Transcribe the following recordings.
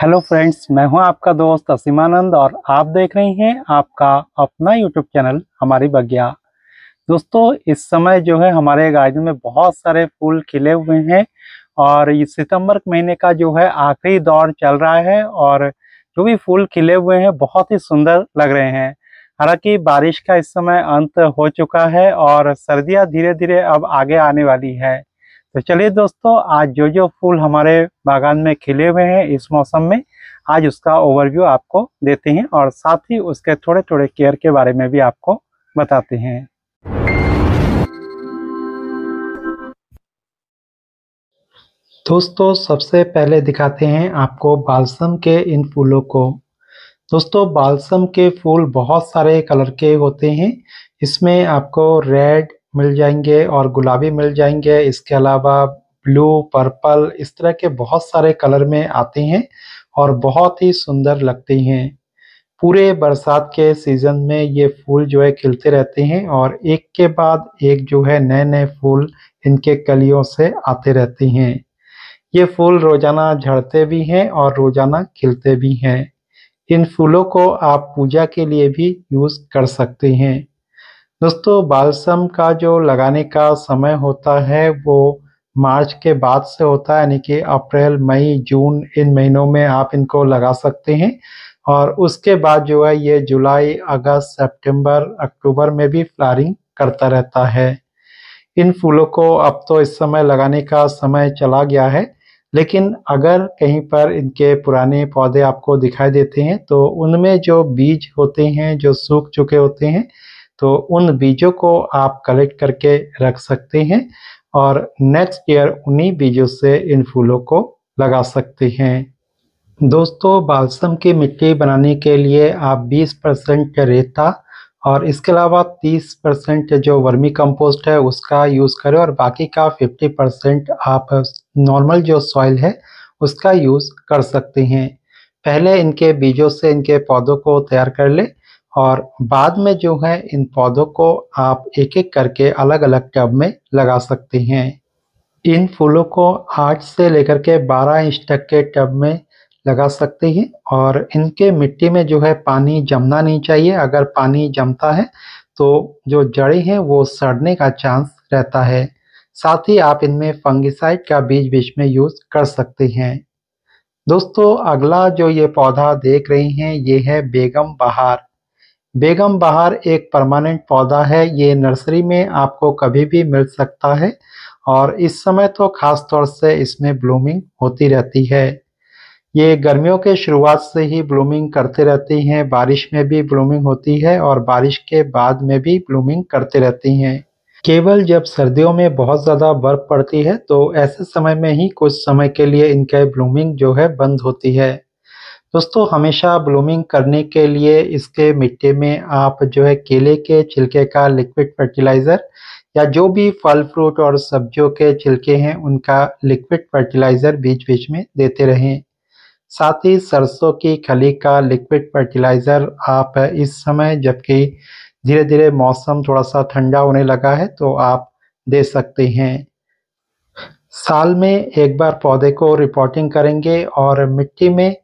hello friends मैं हूं आपका दोस्त असीमानंद और आप देख रहे हैं आपका अपना यूट्यूब चैनल हमारी बगिया दोस्तों इस समय जो है हमारे गार्डन में बहुत सारे फूल खिले हुए हैं और ये सितंबर महीने का जो है आखिरी दौर चल रहा है और जो भी फूल खिले हुए हैं बहुत ही सुंदर लग रहे हैं हालांकि बारिश का इस समय अंत हो चुका है और सर्दियाँ धीरे धीरे अब आगे आने वाली है तो चलिए दोस्तों आज जो जो फूल हमारे बागान में खिले हुए हैं इस मौसम में आज उसका ओवरव्यू आपको देते हैं और साथ ही उसके थोड़े थोड़े केयर के बारे में भी आपको बताते हैं दोस्तों सबसे पहले दिखाते हैं आपको बालसम के इन फूलों को दोस्तों बालसम के फूल बहुत सारे कलर के होते हैं इसमें आपको रेड मिल जाएंगे और गुलाबी मिल जाएंगे इसके अलावा ब्लू पर्पल इस तरह के बहुत सारे कलर में आते हैं और बहुत ही सुंदर लगते हैं पूरे बरसात के सीज़न में ये फूल जो है खिलते रहते हैं और एक के बाद एक जो है नए नए फूल इनके कलियों से आते रहते हैं ये फूल रोज़ाना झड़ते भी हैं और रोज़ाना खिलते भी हैं इन फूलों को आप पूजा के लिए भी यूज़ कर सकते हैं दोस्तों बालसम का जो लगाने का समय होता है वो मार्च के बाद से होता है यानी कि अप्रैल मई जून इन महीनों में आप इनको लगा सकते हैं और उसके बाद जो है ये जुलाई अगस्त सितंबर अक्टूबर में भी फ्लारिंग करता रहता है इन फूलों को अब तो इस समय लगाने का समय चला गया है लेकिन अगर कहीं पर इनके पुराने पौधे आपको दिखाई देते हैं तो उनमें जो बीज होते हैं जो सूख चुके होते हैं तो उन बीजों को आप कलेक्ट करके रख सकते हैं और नेक्स्ट ईयर उन्हीं बीजों से इन फूलों को लगा सकते हैं दोस्तों बालसम की मिट्टी बनाने के लिए आप 20 परसेंट रेता और इसके अलावा 30 परसेंट जो वर्मी कंपोस्ट है उसका यूज़ करें और बाकी का 50 परसेंट आप नॉर्मल जो सॉइल है उसका यूज़ कर सकते हैं पहले इनके बीजों से इनके पौधों को तैयार कर लें और बाद में जो है इन पौधों को आप एक एक करके अलग अलग टब में लगा सकते हैं इन फूलों को आठ से लेकर के बारह इंच तक के टब में लगा सकते हैं और इनके मिट्टी में जो है पानी जमना नहीं चाहिए अगर पानी जमता है तो जो जड़ें हैं वो सड़ने का चांस रहता है साथ ही आप इनमें फंगिसाइड का बीज बीच में यूज़ कर सकते हैं दोस्तों अगला जो ये पौधा देख रहे हैं ये है बेगम बहार बेगम बहार एक परमानेंट पौधा है ये नर्सरी में आपको कभी भी मिल सकता है और इस समय तो ख़ास तौर से इसमें ब्लूमिंग होती रहती है ये गर्मियों के शुरुआत से ही ब्लूमिंग करते रहती हैं बारिश में भी ब्लूमिंग होती है और बारिश के बाद में भी ब्लूमिंग करते रहती हैं केवल जब सर्दियों में बहुत ज़्यादा बर्फ़ पड़ती है तो ऐसे समय में ही कुछ समय के लिए इनके ब्लूमिंग जो है बंद होती है दोस्तों हमेशा ब्लूमिंग करने के लिए इसके मिट्टी में आप जो है केले के छिलके का लिक्विड फर्टिलाइज़र या जो भी फल फ्रूट और सब्जियों के छिलके हैं उनका लिक्विड फर्टिलाइज़र बीच बीच में देते रहें साथ ही सरसों की खली का लिक्विड फर्टिलाइज़र आप इस समय जबकि धीरे धीरे मौसम थोड़ा सा ठंडा होने लगा है तो आप दे सकते हैं साल में एक बार पौधे को रिपोर्टिंग करेंगे और मिट्टी में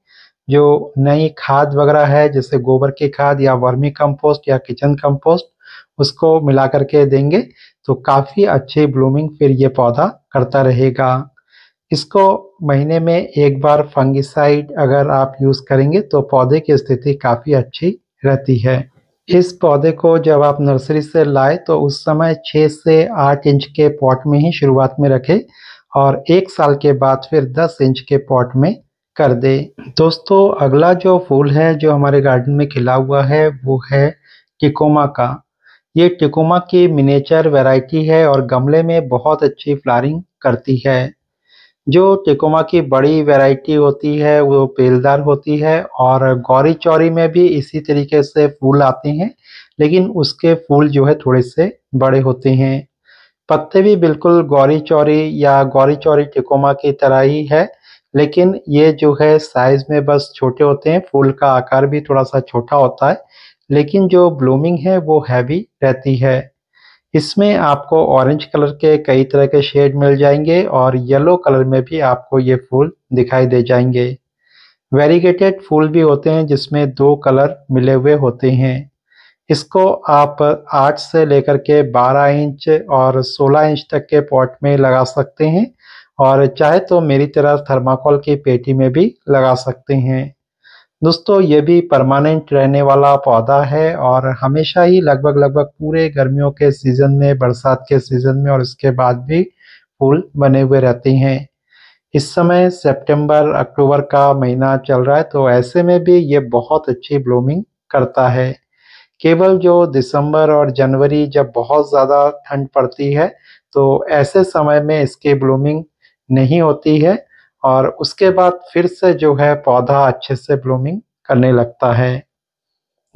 जो नई खाद वगैरह है जैसे गोबर की खाद या वर्मी कंपोस्ट या किचन कंपोस्ट उसको मिला करके देंगे तो काफ़ी अच्छी ब्लूमिंग फिर ये पौधा करता रहेगा इसको महीने में एक बार फंगिसाइड अगर आप यूज़ करेंगे तो पौधे की स्थिति काफ़ी अच्छी रहती है इस पौधे को जब आप नर्सरी से लाए तो उस समय 6 से 8 इंच के पॉट में ही शुरुआत में रखें और एक साल के बाद फिर 10 इंच के पॉट में कर दे दोस्तों अगला जो फूल है जो हमारे गार्डन में खिला हुआ है वो है टिकोमा का ये टिकोमा की मिनेचर वैरायटी है और गमले में बहुत अच्छी फ्लारिंग करती है जो टिकोमा की बड़ी वैरायटी होती है वो पेलदार होती है और गौरी चौरी में भी इसी तरीके से फूल आते हैं लेकिन उसके फूल जो है थोड़े से बड़े होते हैं पत्ते भी बिल्कुल गौरी चौरी या गौरी चौरी टिकोमा की तरह ही है लेकिन ये जो है साइज में बस छोटे होते हैं फूल का आकार भी थोड़ा सा छोटा होता है लेकिन जो ब्लूमिंग है वो हैवी रहती है इसमें आपको ऑरेंज कलर के कई तरह के शेड मिल जाएंगे और येलो कलर में भी आपको ये फूल दिखाई दे जाएंगे वेरीगेटेड फूल भी होते हैं जिसमें दो कलर मिले हुए होते हैं इसको आप 8 से लेकर के 12 इंच और 16 इंच तक के पॉट में लगा सकते हैं और चाहे तो मेरी तरह थर्माकोल की पेटी में भी लगा सकते हैं दोस्तों ये भी परमानेंट रहने वाला पौधा है और हमेशा ही लगभग लगभग पूरे गर्मियों के सीज़न में बरसात के सीज़न में और इसके बाद भी फूल बने हुए रहते हैं इस समय सितंबर अक्टूबर का महीना चल रहा है तो ऐसे में भी ये बहुत अच्छी ब्लूमिंग करता है केवल जो दिसंबर और जनवरी जब बहुत ज़्यादा ठंड पड़ती है तो ऐसे समय में इसके ब्लूमिंग नहीं होती है और उसके बाद फिर से जो है पौधा अच्छे से ब्लूमिंग करने लगता है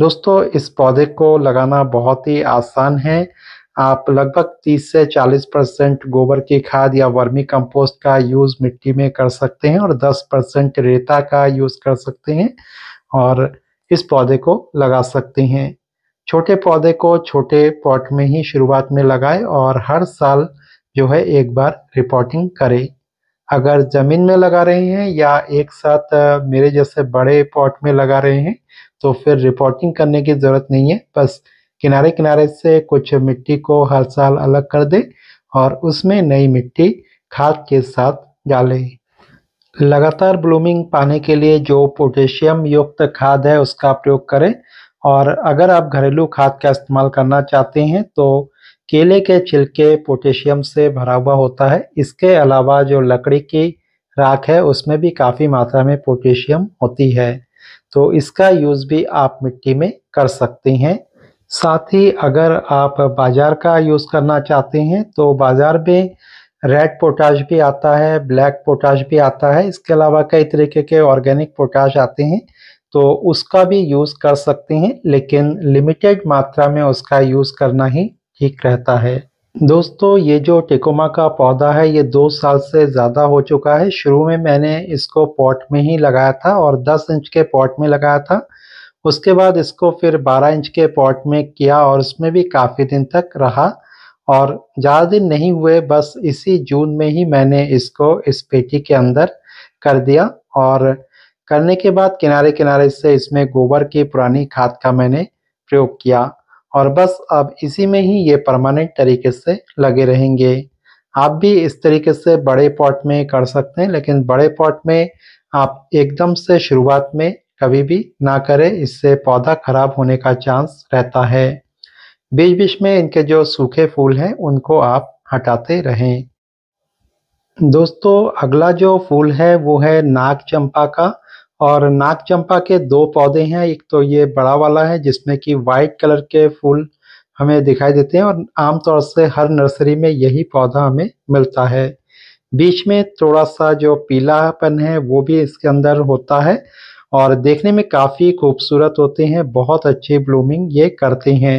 दोस्तों इस पौधे को लगाना बहुत ही आसान है आप लगभग 30 से 40 परसेंट गोबर की खाद या वर्मी कंपोस्ट का यूज़ मिट्टी में कर सकते हैं और 10 परसेंट रेता का यूज़ कर सकते हैं और इस पौधे को लगा सकते हैं छोटे पौधे को छोटे पॉट में ही शुरुआत में लगाएं और हर साल जो है एक बार रिपोर्टिंग करें अगर ज़मीन में लगा रहे हैं या एक साथ मेरे जैसे बड़े पॉट में लगा रहे हैं तो फिर रिपोर्टिंग करने की ज़रूरत नहीं है बस किनारे किनारे से कुछ मिट्टी को हर साल अलग कर दें और उसमें नई मिट्टी खाद के साथ डालें लगातार ब्लूमिंग पाने के लिए जो पोटेशियम युक्त खाद है उसका प्रयोग करें और अगर आप घरेलू खाद का इस्तेमाल करना चाहते हैं तो केले के छिलके पोटेशियम से भरा हुआ होता है इसके अलावा जो लकड़ी की राख है उसमें भी काफ़ी मात्रा में पोटेशियम होती है तो इसका यूज़ भी आप मिट्टी में कर सकती हैं साथ ही अगर आप बाज़ार का यूज़ करना चाहते हैं तो बाज़ार में रेड पोटाश भी आता है ब्लैक पोटाश भी आता है इसके अलावा कई तरीके के ऑर्गेनिक पोटाश आते हैं तो उसका भी यूज़ कर सकते हैं लेकिन लिमिटेड मात्रा में उसका यूज़ करना ही ठीक रहता है दोस्तों ये जो टेकोमा का पौधा है ये दो साल से ज़्यादा हो चुका है शुरू में मैंने इसको पॉट में ही लगाया था और 10 इंच के पॉट में लगाया था उसके बाद इसको फिर 12 इंच के पॉट में किया और उसमें भी काफ़ी दिन तक रहा और ज़्यादा दिन नहीं हुए बस इसी जून में ही मैंने इसको इस पेटी के अंदर कर दिया और करने के बाद किनारे किनारे से इसमें गोबर की पुरानी खाद का मैंने प्रयोग किया और बस अब इसी में ही ये परमानेंट तरीके से लगे रहेंगे आप भी इस तरीके से बड़े पॉट में कर सकते हैं लेकिन बड़े पॉट में आप एकदम से शुरुआत में कभी भी ना करें इससे पौधा खराब होने का चांस रहता है बीच बीच में इनके जो सूखे फूल हैं उनको आप हटाते रहें दोस्तों अगला जो फूल है वो है नाग चंपा का और नाग चंपा के दो पौधे हैं एक तो ये बड़ा वाला है जिसमें कि वाइट कलर के फूल हमें दिखाई देते हैं और आमतौर से हर नर्सरी में यही पौधा हमें मिलता है बीच में थोड़ा सा जो पीलापन है वो भी इसके अंदर होता है और देखने में काफ़ी खूबसूरत होते हैं बहुत अच्छी ब्लूमिंग ये करते हैं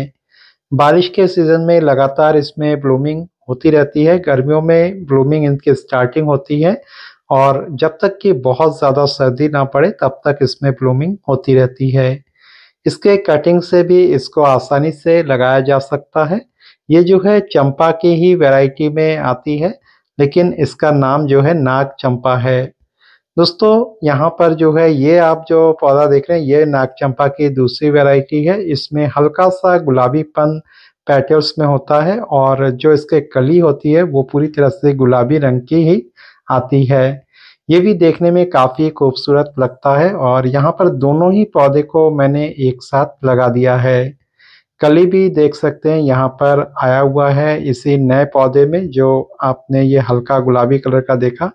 बारिश के सीज़न में लगातार इसमें ब्लूमिंग होती रहती है गर्मियों में ब्लूमिंग इनकी स्टार्टिंग होती है और जब तक कि बहुत ज़्यादा सर्दी ना पड़े तब तक इसमें ब्लूमिंग होती रहती है इसके कटिंग से भी इसको आसानी से लगाया जा सकता है ये जो है चंपा की ही वैरायटी में आती है लेकिन इसका नाम जो है नाग चंपा है दोस्तों यहाँ पर जो है ये आप जो पौधा देख रहे हैं ये नाग चंपा की दूसरी वैरायटी है इसमें हल्का सा गुलाबीपन पेटल्स में होता है और जो इसके कली होती है वो पूरी तरह से गुलाबी रंग की ही आती है ये भी देखने में काफ़ी खूबसूरत लगता है और यहाँ पर दोनों ही पौधे को मैंने एक साथ लगा दिया है कली भी देख सकते हैं यहाँ पर आया हुआ है इसी नए पौधे में जो आपने ये हल्का गुलाबी कलर का देखा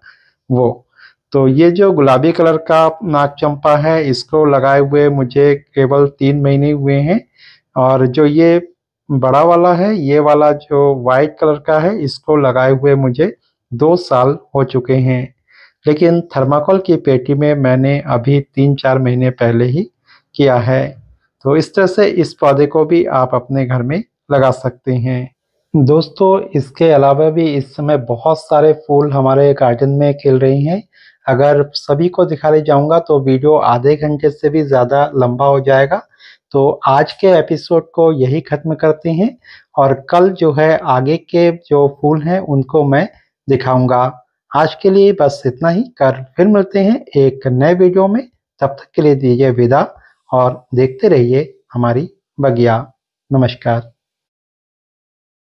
वो तो ये जो गुलाबी कलर का नाग चंपा है इसको लगाए हुए मुझे केवल तीन महीने हुए हैं और जो ये बड़ा वाला है ये वाला जो वाइट कलर का है इसको लगाए हुए मुझे दो साल हो चुके हैं लेकिन थर्माकोल की पेटी में मैंने अभी तीन चार महीने पहले ही किया है तो इस तरह से इस पौधे को भी आप अपने घर में लगा सकते हैं दोस्तों इसके अलावा भी इस समय बहुत सारे फूल हमारे गार्डन में खिल रही हैं अगर सभी को दिखाने जाऊंगा तो वीडियो आधे घंटे से भी ज़्यादा लंबा हो जाएगा तो आज के एपिसोड को यही ख़त्म करते हैं और कल जो है आगे के जो फूल हैं उनको मैं दिखाऊंगा आज के लिए बस इतना ही कर फिर मिलते हैं एक नए वीडियो में तब तक के लिए दीजिए विदा और देखते रहिए हमारी बगिया नमस्कार